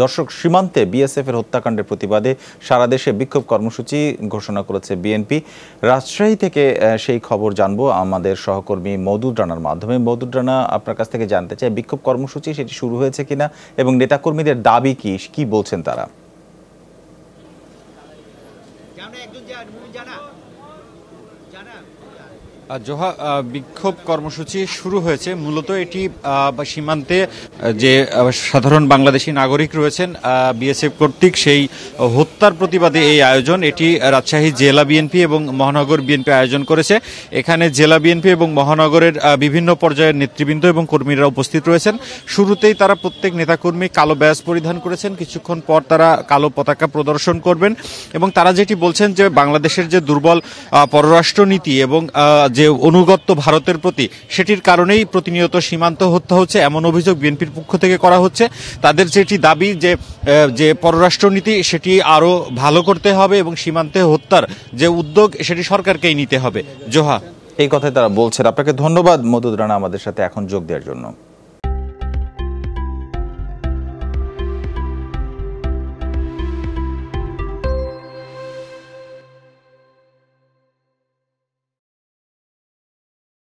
দর্শক সীমান্তে বিএসএফের হত্যাকাণ্ডের প্রতিবাদে সারা দেশে বিক্ষোভ কর্মসূচি ঘোষণা করেছে বিএনপি রাজশাহী থেকে সেই খবর জানবো আমাদের সহকর্মী মধুর রানার মাধ্যমে মধুর রানা আপনার কাছ থেকে জানতে চাই বিক্ষোভ কর্মসূচি সেটি শুরু হয়েছে কিনা এবং নেতাকর্মীদের দাবি কি কি বলছেন তারা জানা জোহা বিক্ষোভ কর্মসূচি শুরু হয়েছে মূলত এটি সীমান্তে যে সাধারণ বাংলাদেশি নাগরিক রয়েছেন বিএসএফ কর্তৃক সেই হত্যার প্রতিবাদে এই আয়োজন এটি রাজশাহী জেলা বিএনপি এবং মহানগর বিএনপি আয়োজন করেছে এখানে জেলা বিএনপি এবং মহানগরের বিভিন্ন পর্যায়ের নেতৃবৃন্দ এবং কর্মীরা উপস্থিত রয়েছেন শুরুতেই তারা প্রত্যেক নেতাকর্মী কালো ব্যাস পরিধান করেছেন কিছুক্ষণ পর তারা কালো পতাকা প্রদর্শন করবেন এবং তারা যেটি বলছেন যে বাংলাদেশের যে দুর্বল পররাষ্ট্রনীতি এবং যে যে অনুগত্য ভারতের প্রতি সেটির কারণেই প্রতিনিয়ত সীমান্ত হত্যা হচ্ছে এমন অভিযোগ বিএনপির পক্ষ থেকে করা হচ্ছে তাদের যেটি দাবি যে যে পররাষ্ট্রনীতি সেটি আরও ভালো করতে হবে এবং সীমান্তে হত্যার যে উদ্যোগ সেটি সরকারকেই নিতে হবে জোহা এই কথাই তারা বলছেন আপনাকে ধন্যবাদ মধুদ রানা আমাদের সাথে এখন যোগ দেওয়ার জন্য